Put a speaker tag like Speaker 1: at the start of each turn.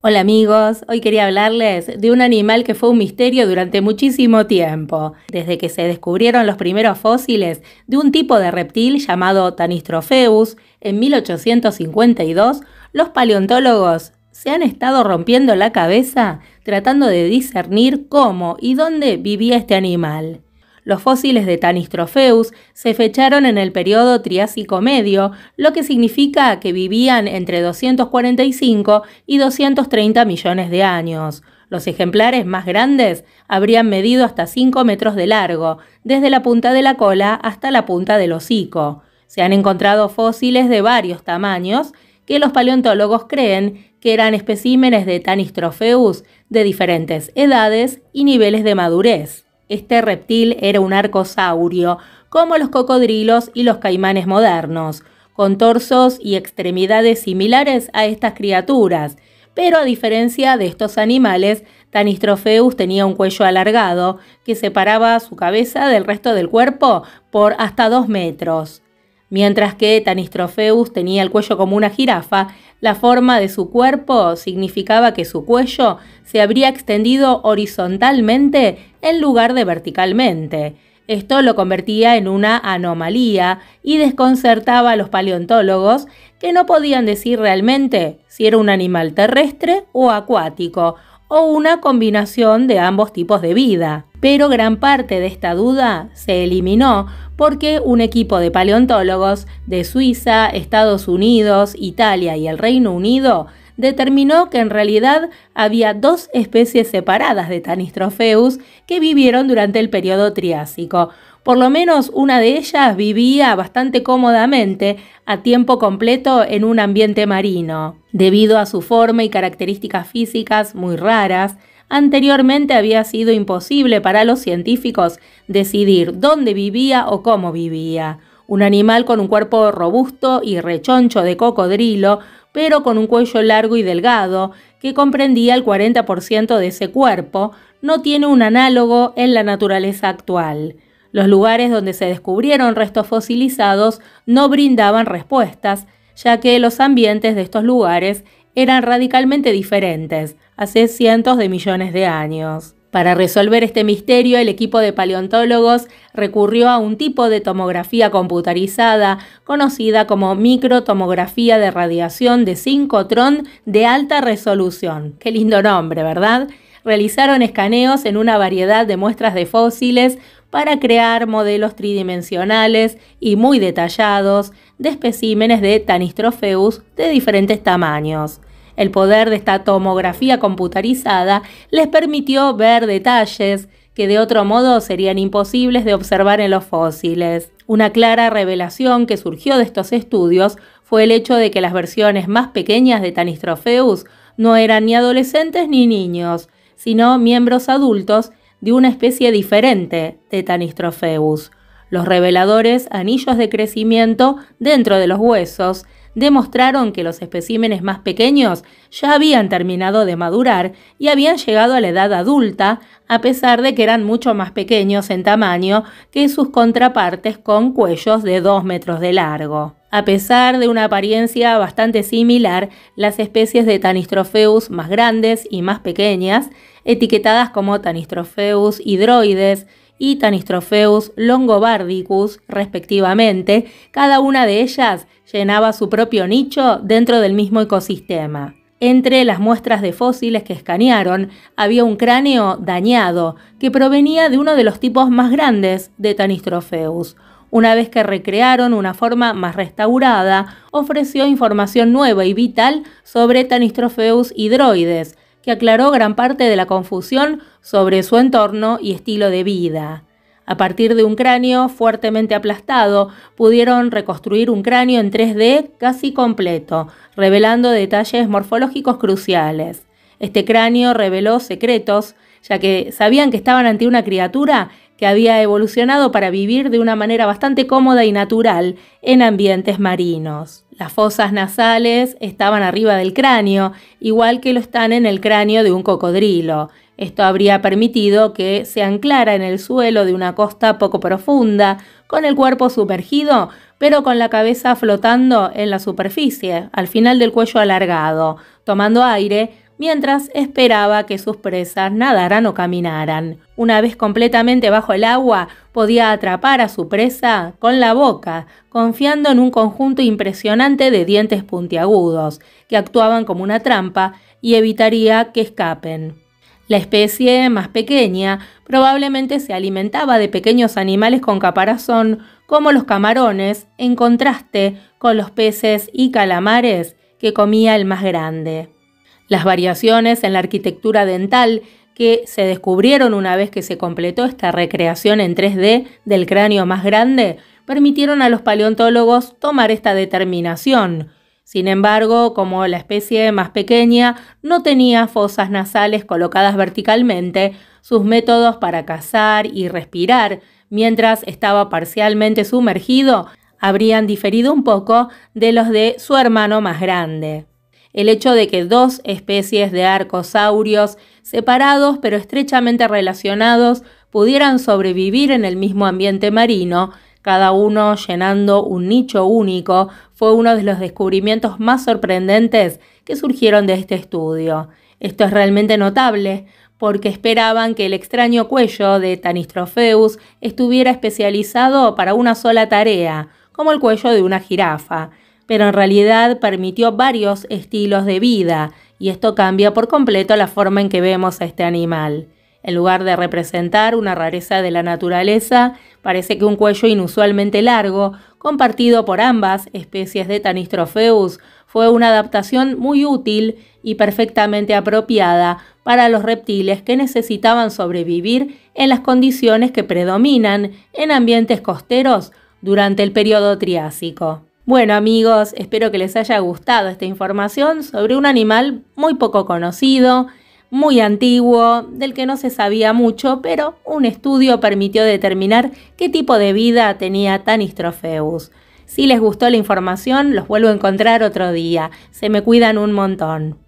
Speaker 1: Hola amigos, hoy quería hablarles de un animal que fue un misterio durante muchísimo tiempo, desde que se descubrieron los primeros fósiles de un tipo de reptil llamado Tanistropheus en 1852, los paleontólogos se han estado rompiendo la cabeza tratando de discernir cómo y dónde vivía este animal. Los fósiles de Tanistropheus se fecharon en el periodo Triásico Medio, lo que significa que vivían entre 245 y 230 millones de años. Los ejemplares más grandes habrían medido hasta 5 metros de largo, desde la punta de la cola hasta la punta del hocico. Se han encontrado fósiles de varios tamaños que los paleontólogos creen que eran especímenes de Tanistropheus de diferentes edades y niveles de madurez. Este reptil era un arcosaurio, como los cocodrilos y los caimanes modernos, con torsos y extremidades similares a estas criaturas, pero a diferencia de estos animales, Tanistropheus tenía un cuello alargado que separaba su cabeza del resto del cuerpo por hasta dos metros. Mientras que Tanistrofeus tenía el cuello como una jirafa, la forma de su cuerpo significaba que su cuello se habría extendido horizontalmente en lugar de verticalmente. Esto lo convertía en una anomalía y desconcertaba a los paleontólogos que no podían decir realmente si era un animal terrestre o acuático, o una combinación de ambos tipos de vida. Pero gran parte de esta duda se eliminó porque un equipo de paleontólogos de Suiza, Estados Unidos, Italia y el Reino Unido determinó que en realidad había dos especies separadas de tanistrofeus que vivieron durante el periodo Triásico. Por lo menos una de ellas vivía bastante cómodamente a tiempo completo en un ambiente marino. Debido a su forma y características físicas muy raras, anteriormente había sido imposible para los científicos decidir dónde vivía o cómo vivía un animal con un cuerpo robusto y rechoncho de cocodrilo, pero con un cuello largo y delgado, que comprendía el 40% de ese cuerpo, no tiene un análogo en la naturaleza actual. Los lugares donde se descubrieron restos fosilizados no brindaban respuestas, ya que los ambientes de estos lugares eran radicalmente diferentes hace cientos de millones de años. Para resolver este misterio, el equipo de paleontólogos recurrió a un tipo de tomografía computarizada conocida como microtomografía de radiación de 5-tron de alta resolución. Qué lindo nombre, ¿verdad? Realizaron escaneos en una variedad de muestras de fósiles para crear modelos tridimensionales y muy detallados de especímenes de Tanistropheus de diferentes tamaños. El poder de esta tomografía computarizada les permitió ver detalles que de otro modo serían imposibles de observar en los fósiles. Una clara revelación que surgió de estos estudios fue el hecho de que las versiones más pequeñas de Tanistrofeus no eran ni adolescentes ni niños, sino miembros adultos de una especie diferente de Tanistropheus. Los reveladores anillos de crecimiento dentro de los huesos demostraron que los especímenes más pequeños ya habían terminado de madurar y habían llegado a la edad adulta, a pesar de que eran mucho más pequeños en tamaño que sus contrapartes con cuellos de 2 metros de largo. A pesar de una apariencia bastante similar, las especies de Tanistropheus más grandes y más pequeñas, etiquetadas como Tanistropheus hidroides, y Tanistropheus longobardicus, respectivamente, cada una de ellas llenaba su propio nicho dentro del mismo ecosistema. Entre las muestras de fósiles que escanearon había un cráneo dañado que provenía de uno de los tipos más grandes de Tanistropheus. Una vez que recrearon una forma más restaurada, ofreció información nueva y vital sobre Tanistropheus hidroides, que aclaró gran parte de la confusión sobre su entorno y estilo de vida. A partir de un cráneo fuertemente aplastado, pudieron reconstruir un cráneo en 3D casi completo, revelando detalles morfológicos cruciales. Este cráneo reveló secretos, ya que sabían que estaban ante una criatura que había evolucionado para vivir de una manera bastante cómoda y natural en ambientes marinos. Las fosas nasales estaban arriba del cráneo, igual que lo están en el cráneo de un cocodrilo. Esto habría permitido que se anclara en el suelo de una costa poco profunda, con el cuerpo sumergido, pero con la cabeza flotando en la superficie, al final del cuello alargado, tomando aire mientras esperaba que sus presas nadaran o caminaran. Una vez completamente bajo el agua, podía atrapar a su presa con la boca, confiando en un conjunto impresionante de dientes puntiagudos, que actuaban como una trampa y evitaría que escapen. La especie más pequeña probablemente se alimentaba de pequeños animales con caparazón, como los camarones, en contraste con los peces y calamares que comía el más grande. Las variaciones en la arquitectura dental que se descubrieron una vez que se completó esta recreación en 3D del cráneo más grande permitieron a los paleontólogos tomar esta determinación. Sin embargo, como la especie más pequeña no tenía fosas nasales colocadas verticalmente, sus métodos para cazar y respirar mientras estaba parcialmente sumergido habrían diferido un poco de los de su hermano más grande. El hecho de que dos especies de arcosaurios separados pero estrechamente relacionados pudieran sobrevivir en el mismo ambiente marino, cada uno llenando un nicho único, fue uno de los descubrimientos más sorprendentes que surgieron de este estudio. Esto es realmente notable, porque esperaban que el extraño cuello de Tanistropheus estuviera especializado para una sola tarea, como el cuello de una jirafa pero en realidad permitió varios estilos de vida, y esto cambia por completo la forma en que vemos a este animal. En lugar de representar una rareza de la naturaleza, parece que un cuello inusualmente largo, compartido por ambas especies de Tanistropheus, fue una adaptación muy útil y perfectamente apropiada para los reptiles que necesitaban sobrevivir en las condiciones que predominan en ambientes costeros durante el periodo Triásico. Bueno amigos, espero que les haya gustado esta información sobre un animal muy poco conocido, muy antiguo, del que no se sabía mucho, pero un estudio permitió determinar qué tipo de vida tenía Tanistrofeus. Si les gustó la información, los vuelvo a encontrar otro día. Se me cuidan un montón.